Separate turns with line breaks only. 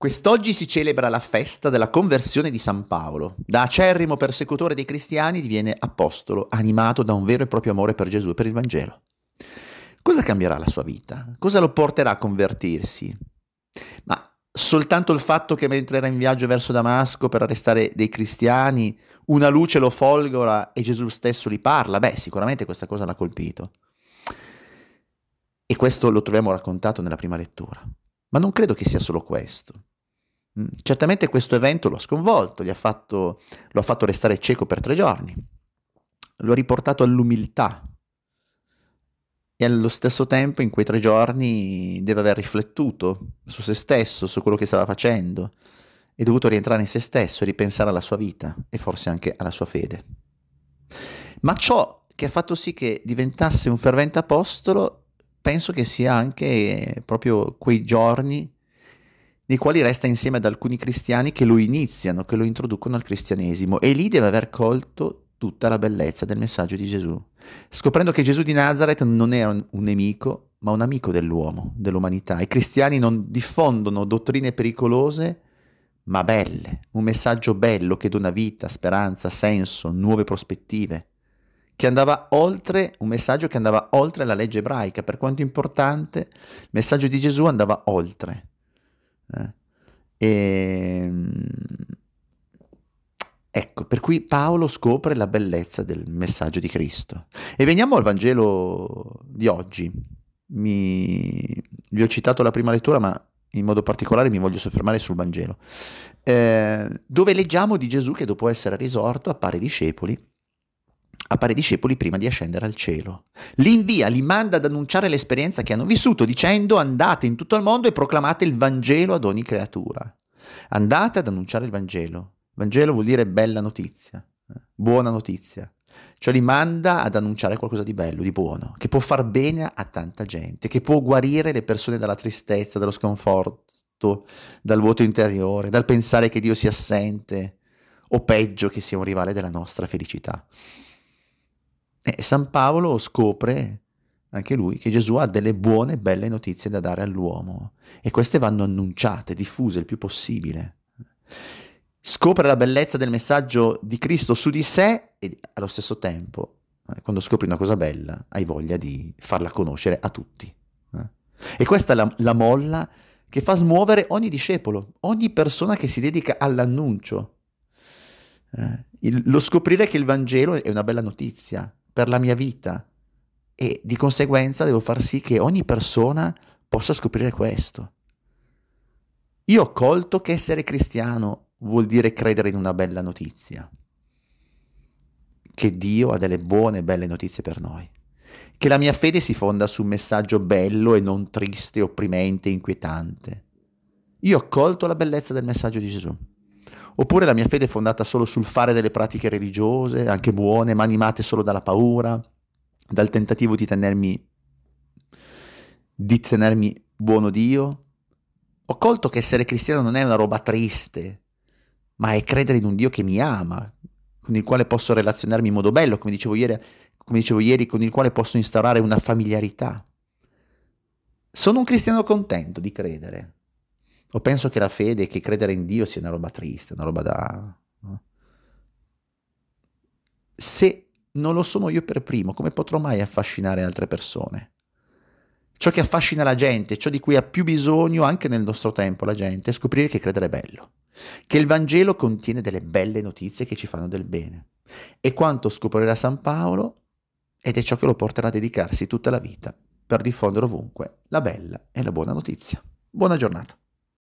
Quest'oggi si celebra la festa della conversione di San Paolo. Da acerrimo persecutore dei cristiani diviene apostolo, animato da un vero e proprio amore per Gesù e per il Vangelo. Cosa cambierà la sua vita? Cosa lo porterà a convertirsi? Ma soltanto il fatto che mentre era in viaggio verso Damasco per arrestare dei cristiani, una luce lo folgora e Gesù stesso li parla? Beh, sicuramente questa cosa l'ha colpito. E questo lo troviamo raccontato nella prima lettura. Ma non credo che sia solo questo. Mm, certamente questo evento lo ha sconvolto, ha fatto, lo ha fatto restare cieco per tre giorni, lo ha riportato all'umiltà e allo stesso tempo in quei tre giorni deve aver riflettuto su se stesso, su quello che stava facendo, è dovuto rientrare in se stesso e ripensare alla sua vita e forse anche alla sua fede. Ma ciò che ha fatto sì che diventasse un fervente apostolo, penso che sia anche proprio quei giorni nei quali resta insieme ad alcuni cristiani che lo iniziano, che lo introducono al cristianesimo e lì deve aver colto tutta la bellezza del messaggio di Gesù, scoprendo che Gesù di Nazareth non era un nemico, ma un amico dell'uomo, dell'umanità. I cristiani non diffondono dottrine pericolose, ma belle, un messaggio bello che dona vita, speranza, senso, nuove prospettive, che andava oltre, un messaggio che andava oltre la legge ebraica, per quanto importante, il messaggio di Gesù andava oltre eh? E, ehm, ecco, per cui Paolo scopre la bellezza del messaggio di Cristo. E veniamo al Vangelo di oggi. Mi, vi ho citato la prima lettura, ma in modo particolare mi voglio soffermare sul Vangelo, eh, dove leggiamo di Gesù che dopo essere risorto appare ai discepoli appare ai discepoli prima di ascendere al cielo. Li invia, li manda ad annunciare l'esperienza che hanno vissuto, dicendo andate in tutto il mondo e proclamate il Vangelo ad ogni creatura. Andate ad annunciare il Vangelo. Vangelo vuol dire bella notizia, eh, buona notizia. Cioè li manda ad annunciare qualcosa di bello, di buono, che può far bene a tanta gente, che può guarire le persone dalla tristezza, dallo sconforto, dal vuoto interiore, dal pensare che Dio sia assente, o peggio che sia un rivale della nostra felicità. E eh, San Paolo scopre anche lui che Gesù ha delle buone, belle notizie da dare all'uomo e queste vanno annunciate, diffuse il più possibile. Scopre la bellezza del messaggio di Cristo su di sé e allo stesso tempo, eh, quando scopri una cosa bella, hai voglia di farla conoscere a tutti. Eh. E questa è la, la molla che fa smuovere ogni discepolo, ogni persona che si dedica all'annuncio. Eh, lo scoprire che il Vangelo è una bella notizia, per la mia vita e di conseguenza devo far sì che ogni persona possa scoprire questo. Io ho colto che essere cristiano vuol dire credere in una bella notizia, che Dio ha delle buone e belle notizie per noi, che la mia fede si fonda su un messaggio bello e non triste, opprimente, inquietante. Io ho colto la bellezza del messaggio di Gesù. Oppure la mia fede è fondata solo sul fare delle pratiche religiose, anche buone, ma animate solo dalla paura, dal tentativo di tenermi, di tenermi buono Dio. Ho colto che essere cristiano non è una roba triste, ma è credere in un Dio che mi ama, con il quale posso relazionarmi in modo bello, come dicevo ieri, come dicevo ieri con il quale posso instaurare una familiarità. Sono un cristiano contento di credere, o penso che la fede, che credere in Dio sia una roba triste, una roba da... No? Se non lo sono io per primo, come potrò mai affascinare altre persone? Ciò che affascina la gente, ciò di cui ha più bisogno anche nel nostro tempo la gente, è scoprire che credere è bello, che il Vangelo contiene delle belle notizie che ci fanno del bene. E quanto scoprirà San Paolo, ed è ciò che lo porterà a dedicarsi tutta la vita per diffondere ovunque la bella e la buona notizia. Buona giornata.